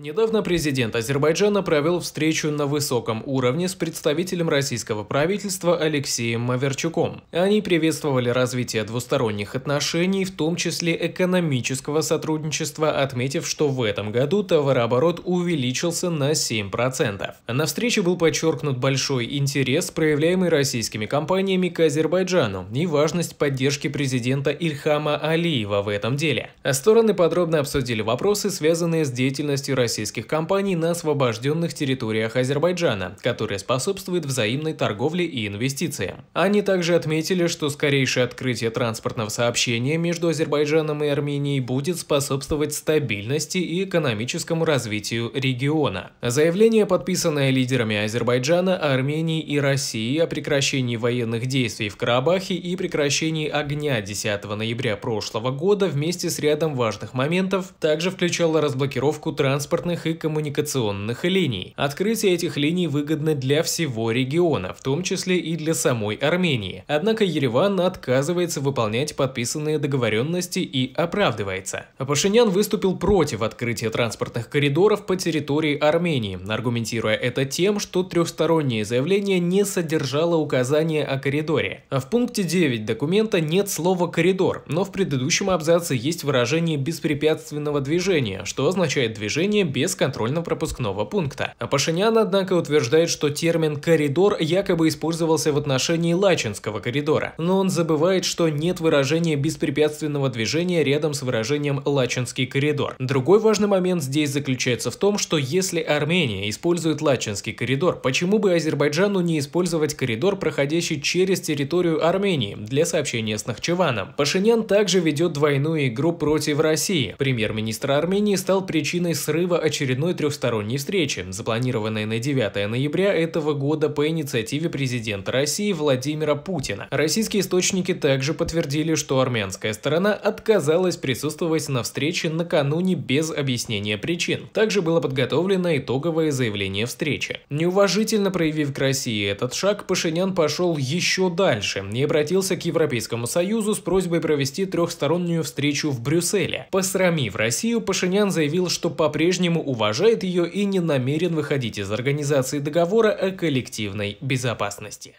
Недавно президент Азербайджана провел встречу на высоком уровне с представителем российского правительства Алексеем Маверчуком. Они приветствовали развитие двусторонних отношений, в том числе экономического сотрудничества, отметив, что в этом году товарооборот увеличился на 7%. На встрече был подчеркнут большой интерес, проявляемый российскими компаниями к Азербайджану и важность поддержки президента Ильхама Алиева в этом деле. стороны подробно обсудили вопросы, связанные с деятельностью России российских компаний на освобожденных территориях Азербайджана, которые способствуют взаимной торговле и инвестициям. Они также отметили, что скорейшее открытие транспортного сообщения между Азербайджаном и Арменией будет способствовать стабильности и экономическому развитию региона. Заявление, подписанное лидерами Азербайджана, Армении и России о прекращении военных действий в Карабахе и прекращении огня 10 ноября прошлого года вместе с рядом важных моментов, также включало разблокировку транспорта транспортных и коммуникационных линий. Открытие этих линий выгодно для всего региона, в том числе и для самой Армении. Однако Ереван отказывается выполнять подписанные договоренности и оправдывается. Пашинян выступил против открытия транспортных коридоров по территории Армении, аргументируя это тем, что трехстороннее заявление не содержало указания о коридоре. А в пункте 9 документа нет слова «коридор», но в предыдущем абзаце есть выражение «беспрепятственного движения», что означает движение перемещения без контрольно-пропускного пункта. А Пашинян, однако, утверждает, что термин «коридор» якобы использовался в отношении Лачинского коридора, но он забывает, что нет выражения беспрепятственного движения рядом с выражением «Лачинский коридор». Другой важный момент здесь заключается в том, что если Армения использует Лачинский коридор, почему бы Азербайджану не использовать коридор, проходящий через территорию Армении для сообщения с Нахчеваном? Пашинян также ведет двойную игру против России. Премьер-министр Армении стал причиной срыва прорыва очередной трехсторонней встречи, запланированной на 9 ноября этого года по инициативе президента России Владимира Путина. Российские источники также подтвердили, что армянская сторона отказалась присутствовать на встрече накануне без объяснения причин. Также было подготовлено итоговое заявление встречи. Неуважительно проявив к России этот шаг, Пашинян пошел еще дальше и обратился к Европейскому Союзу с просьбой провести трехстороннюю встречу в Брюсселе. Посрамив Россию, Пашинян заявил, что по-прежнему по-прежнему уважает ее и не намерен выходить из организации договора о коллективной безопасности.